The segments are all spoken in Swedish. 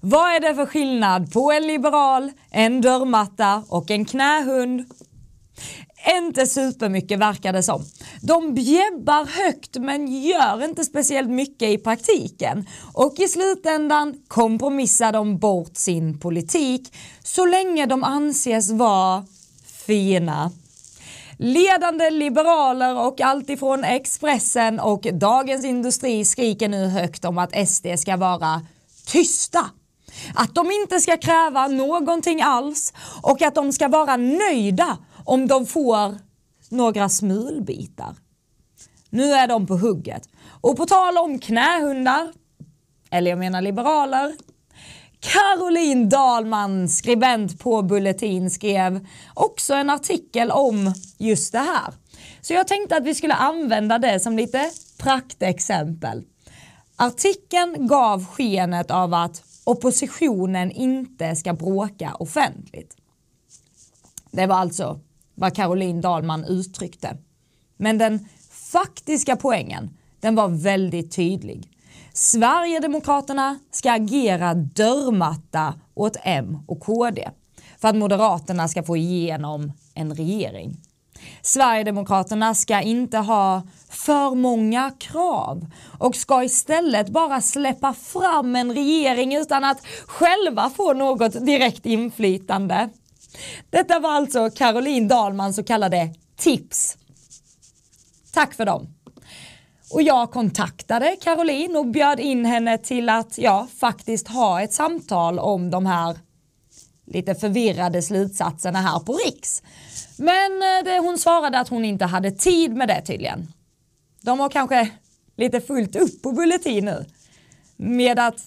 Vad är det för skillnad på en liberal, en dörrmatta och en knähund? Inte supermycket verkar det som. De bjäbbar högt men gör inte speciellt mycket i praktiken och i slutändan kompromissar de bort sin politik så länge de anses vara fina. Ledande liberaler och alltifrån Expressen och Dagens Industri skriker nu högt om att SD ska vara tysta. Att de inte ska kräva någonting alls och att de ska vara nöjda om de får några smulbitar. Nu är de på hugget. Och på tal om knähundar, eller jag menar liberaler, Caroline Dahlman, skribent på Bulletin, skrev också en artikel om just det här. Så jag tänkte att vi skulle använda det som lite praktexempel. Artikeln gav skenet av att oppositionen inte ska bråka offentligt. Det var alltså vad Caroline Dahlman uttryckte. Men den faktiska poängen, den var väldigt tydlig. Sverigedemokraterna ska agera dörrmatta åt M och KD för att Moderaterna ska få igenom en regering. Sverigedemokraterna ska inte ha för många krav och ska istället bara släppa fram en regering utan att själva få något direkt inflytande. Detta var alltså Caroline Dahlmans så kallade tips. Tack för dem. Och jag kontaktade Caroline och bjöd in henne till att ja, faktiskt ha ett samtal om de här lite förvirrade slutsatserna här på Riks. Men eh, det, hon svarade att hon inte hade tid med det tydligen. De har kanske lite fullt upp på Bulletin nu med att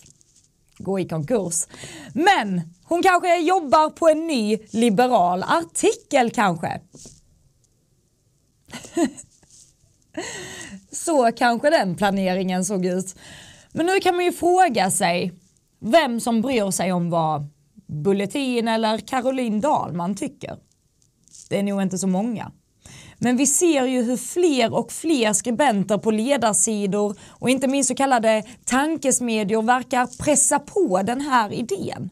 gå i konkurs. Men hon kanske jobbar på en ny liberal artikel kanske. Så kanske den planeringen såg ut. Men nu kan man ju fråga sig vem som bryr sig om vad Bulletin eller Caroline Dahlman tycker det är nog inte så många. Men vi ser ju hur fler och fler skribenter på ledarsidor och inte minst så kallade tankesmedjor verkar pressa på den här idén.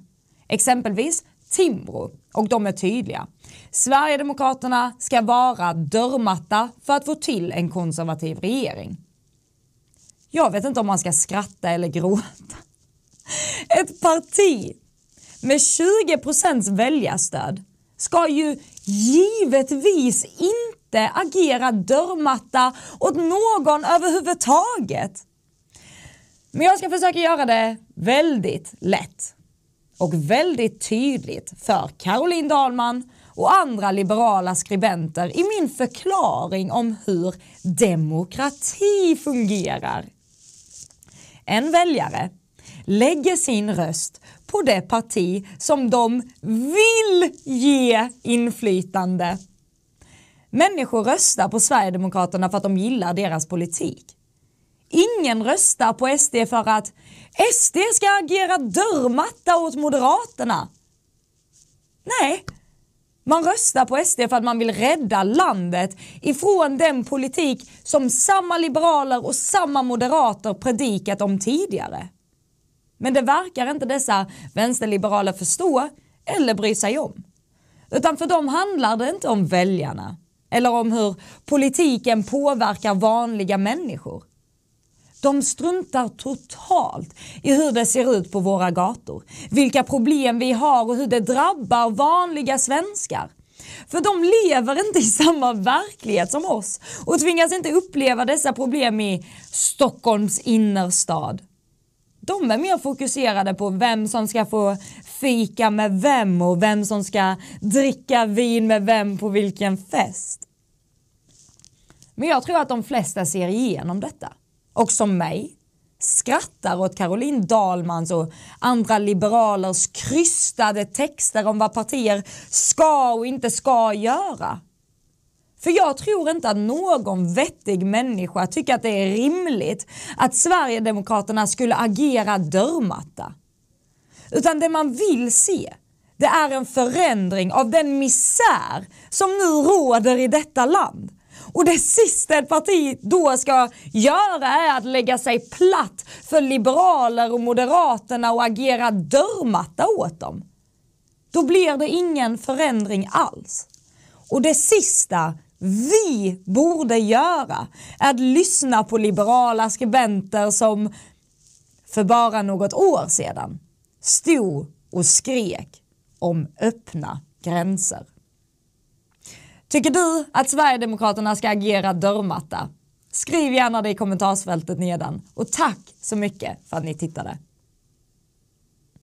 Exempelvis Timbro och de är tydliga. Sverigedemokraterna ska vara dörrmatta för att få till en konservativ regering. Jag vet inte om man ska skratta eller gråta. Ett parti med 20 procents väljarstöd ska ju givetvis inte agera dörrmatta åt någon överhuvudtaget. Men jag ska försöka göra det väldigt lätt och väldigt tydligt för Caroline Dahlman och andra liberala skribenter i min förklaring om hur demokrati fungerar. En väljare lägger sin röst på det parti som de vill ge inflytande. Människor röstar på Sverigedemokraterna för att de gillar deras politik. Ingen röstar på SD för att SD ska agera dörrmatta åt Moderaterna. Nej, man röstar på SD för att man vill rädda landet ifrån den politik som samma liberaler och samma moderater predikat om tidigare. Men det verkar inte dessa vänsterliberala förstå eller bry sig om. Utan för dem handlar det inte om väljarna eller om hur politiken påverkar vanliga människor. De struntar totalt i hur det ser ut på våra gator, vilka problem vi har och hur det drabbar vanliga svenskar. För de lever inte i samma verklighet som oss och tvingas inte uppleva dessa problem i Stockholms innerstad de är mer fokuserade på vem som ska få fika med vem och vem som ska dricka vin med vem på vilken fest. Men jag tror att de flesta ser igenom detta. Och som mig, skrattar åt Caroline Dahlmans och andra liberalers krystade texter om vad partier ska och inte ska göra. För jag tror inte att någon vettig människa tycker att det är rimligt att Sverigedemokraterna skulle agera dörrmatta. Utan det man vill se det är en förändring av den misär som nu råder i detta land. Och det sista ett parti då ska göra är att lägga sig platt för liberaler och moderaterna och agera dörrmatta åt dem. Då blir det ingen förändring alls. Och det sista vi borde göra är att lyssna på liberala skribenter som för bara något år sedan stod och skrek om öppna gränser. Tycker du att Sverigedemokraterna ska agera dörrmatta? Skriv gärna det i kommentarsfältet nedan och tack så mycket för att ni tittade.